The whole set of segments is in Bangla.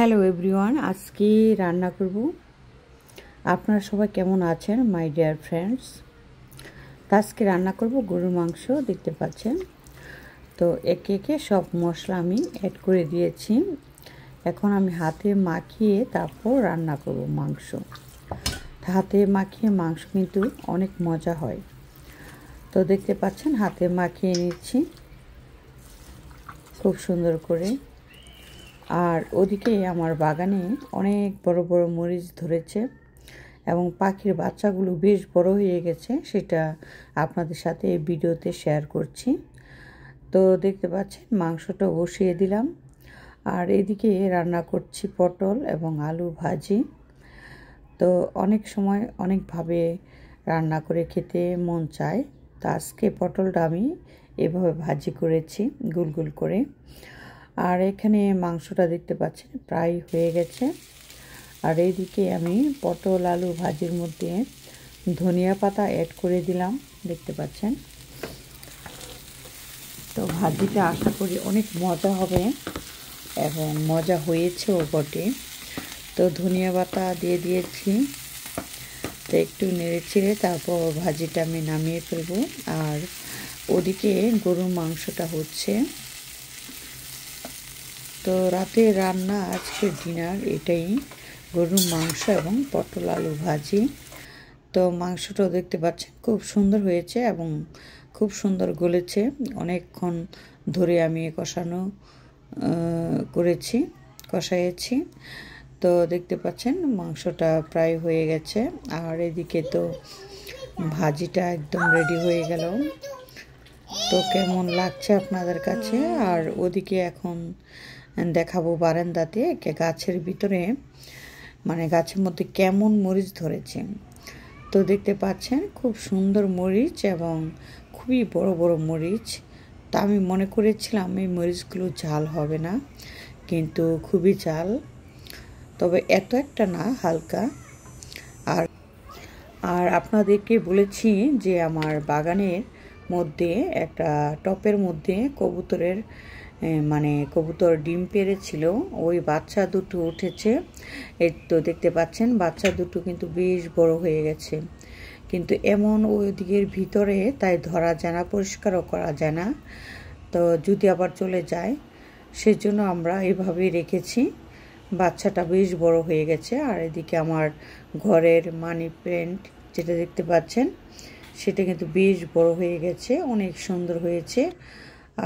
হ্যালো এভরিওয়ান আজকে রান্না করব আপনারা সবাই কেমন আছেন মাই ডিয়ার ফ্রেন্ডস আজকে রান্না করব গরুর মাংস দেখতে পাচ্ছেন তো একে একে সব মশলা আমি অ্যাড করে দিয়েছি এখন আমি হাতে মাখিয়ে তারপর রান্না করব মাংস হাতে মাখিয়ে মাংস কিন্তু অনেক মজা হয় তো দেখতে পাচ্ছেন হাতে মাখিয়ে নিচ্ছি খুব সুন্দর করে আর ওদিকে আমার বাগানে অনেক বড় বড় মরিচ ধরেছে এবং পাখির বাচ্চাগুলো বেশ বড় হয়ে গেছে সেটা আপনাদের সাথে এই ভিডিওতে শেয়ার করছি তো দেখতে পাচ্ছেন মাংসটা বসিয়ে দিলাম আর এদিকে রান্না করছি পটল এবং আলু ভাজি তো অনেক সময় অনেকভাবে রান্না করে খেতে মন চায় তো আজকে পটলটা আমি এভাবে ভাজি করেছি গুল গুল করে আর এখানে মাংসটা দেখতে পাচ্ছেন প্রায় হয়ে গেছে আর এইদিকে আমি পটল আলু ভাজির মধ্যে ধনিয়া পাতা অ্যাড করে দিলাম দেখতে পাচ্ছেন তো ভাজিটা আশা করি অনেক মজা হবে এবং মজা হয়েছে ও বটে তো ধনিয়া পাতা দিয়ে দিয়েছি তো একটু নেড়ে ছিঁড়ে তারপর ভাজিটা আমি নামিয়ে ফেলবো আর ওদিকে গরুর মাংসটা হচ্ছে তো রাতে রান্না আজকে ডিনার এটাই গরুর মাংস এবং পটল আলু ভাজি তো মাংসটাও দেখতে পাচ্ছেন খুব সুন্দর হয়েছে এবং খুব সুন্দর গলেছে অনেকক্ষণ ধরে আমি কষানো করেছি কষাইয়েছি তো দেখতে পাচ্ছেন মাংসটা প্রায় হয়ে গেছে আর এদিকে তো ভাজিটা একদম রেডি হয়ে গেল তো কেমন লাগছে আপনাদের কাছে আর ওদিকে এখন দেখাবো বারান্দাতে গাছের ভিতরে মানে গাছের মধ্যে কেমন মরিচ ধরেছে তো দেখতে পাচ্ছেন খুব সুন্দর মরিচ এবং খুবই বড় বড় মরিচ তা আমি মনে করেছিলাম এই মরিচগুলো ঝাল হবে না কিন্তু খুবই ঝাল তবে এত একটা না হালকা আর আর আপনাদেরকে বলেছি যে আমার বাগানের মধ্যে একটা টপের মধ্যে কবুতরের মানে কবুতর ডিম পেরেছিল ওই বাচ্চা দুটো উঠেছে এর তো দেখতে পাচ্ছেন বাচ্চা দুটো কিন্তু বেশ বড় হয়ে গেছে কিন্তু এমন ওই দিকের ভিতরে তাই ধরা যায় না পরিষ্কারও করা যায় না তো যদি আবার চলে যায় সেজন্য আমরা এভাবেই রেখেছি বাচ্চাটা বেশ বড় হয়ে গেছে আর এদিকে আমার ঘরের মানি প্ল্যান্ট যেটা দেখতে পাচ্ছেন সেটা কিন্তু বেশ বড় হয়ে গেছে অনেক সুন্দর হয়েছে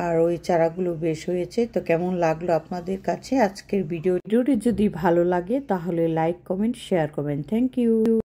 আর ওই চারাগুলো বেশ হয়েছে তো কেমন লাগলো আপনাদের কাছে আজকের ভিডিও ভিডিওটি যদি ভালো লাগে তাহলে লাইক কমেন্ট শেয়ার করবেন থ্যাংক ইউ